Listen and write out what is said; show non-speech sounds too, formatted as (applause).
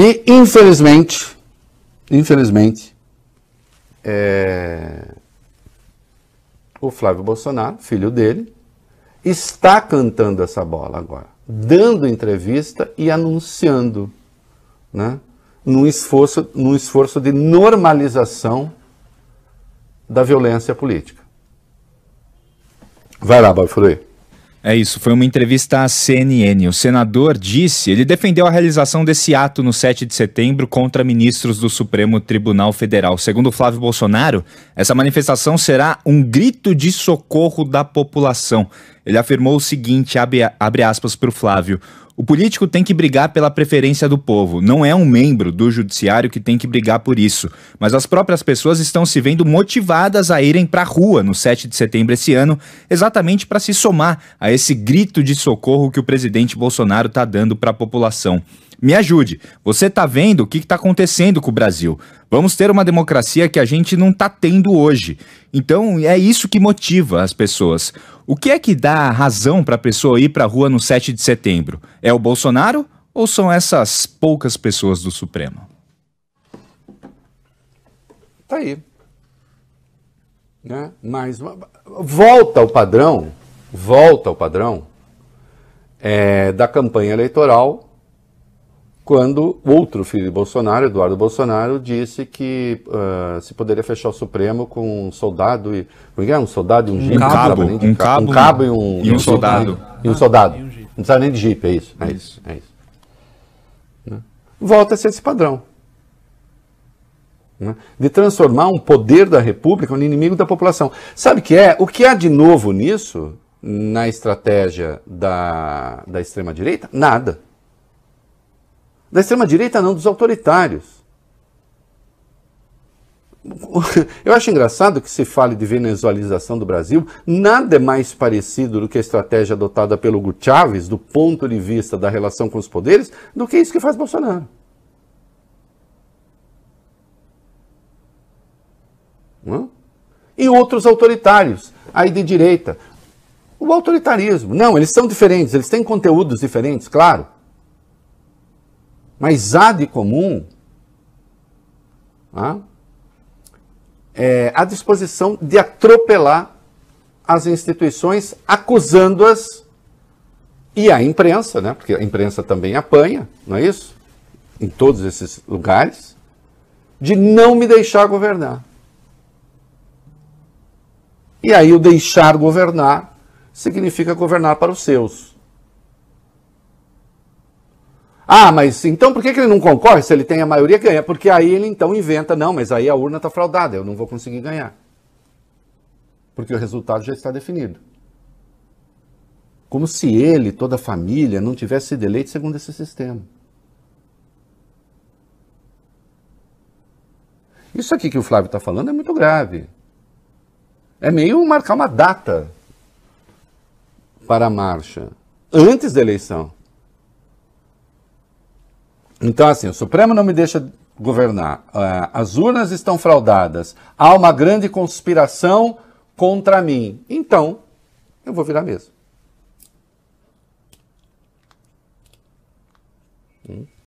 E, infelizmente, infelizmente, é... o Flávio Bolsonaro, filho dele, está cantando essa bola agora, dando entrevista e anunciando, né? Num esforço, num esforço de normalização da violência política. Vai lá, Bob Frui. É isso, foi uma entrevista à CNN. O senador disse, ele defendeu a realização desse ato no 7 de setembro contra ministros do Supremo Tribunal Federal. Segundo Flávio Bolsonaro, essa manifestação será um grito de socorro da população. Ele afirmou o seguinte, abre, abre aspas para o Flávio, o político tem que brigar pela preferência do povo. Não é um membro do judiciário que tem que brigar por isso. Mas as próprias pessoas estão se vendo motivadas a irem para a rua no 7 de setembro esse ano, exatamente para se somar a esse grito de socorro que o presidente Bolsonaro está dando para a população. Me ajude. Você está vendo o que está acontecendo com o Brasil. Vamos ter uma democracia que a gente não está tendo hoje. Então é isso que motiva as pessoas. O que é que dá razão para a pessoa ir para a rua no 7 de setembro? É o Bolsonaro ou são essas poucas pessoas do Supremo? Tá aí. Né? Mas volta ao padrão, volta ao padrão é, da campanha eleitoral quando outro filho de Bolsonaro, Eduardo Bolsonaro, disse que uh, se poderia fechar o Supremo com um soldado e. Como é? é? Um soldado e um jipe? Um cabo, um cabo, um cabo, um cabo e um. E um, soldado. E um soldado. não precisa nem de jipe, é isso. É isso. é isso. Né? Volta a ser esse padrão. Né? De transformar um poder da República no inimigo da população. Sabe o que é? O que há de novo nisso, na estratégia da, da extrema-direita? Nada. Da extrema-direita, não, dos autoritários. (laughs) Eu acho engraçado que se fale de venezuelização do Brasil, nada é mais parecido do que a estratégia adotada pelo Hugo Chávez, do ponto de vista da relação com os poderes, do que isso que faz Bolsonaro. Não? E outros autoritários, aí de direita. O autoritarismo. Não, eles são diferentes, eles têm conteúdos diferentes, claro. Mas há de comum é, a disposição de atropelar as instituições, acusando-as e a imprensa, né? porque a imprensa também apanha, não é isso? Em todos esses lugares, de não me deixar governar. E aí o deixar governar significa governar para os seus. Ah, mas então por que, que ele não concorre? Se ele tem a maioria, ganha. Porque aí ele então inventa, não, mas aí a urna está fraudada, eu não vou conseguir ganhar. Porque o resultado já está definido. Como se ele, toda a família, não tivesse sido eleito segundo esse sistema. Isso aqui que o Flávio está falando é muito grave. É meio marcar uma data para a marcha, antes da eleição. Então, assim, o Supremo não me deixa governar, ah, as urnas estão fraudadas, há uma grande conspiração contra mim. Então, eu vou virar mesmo. Hum.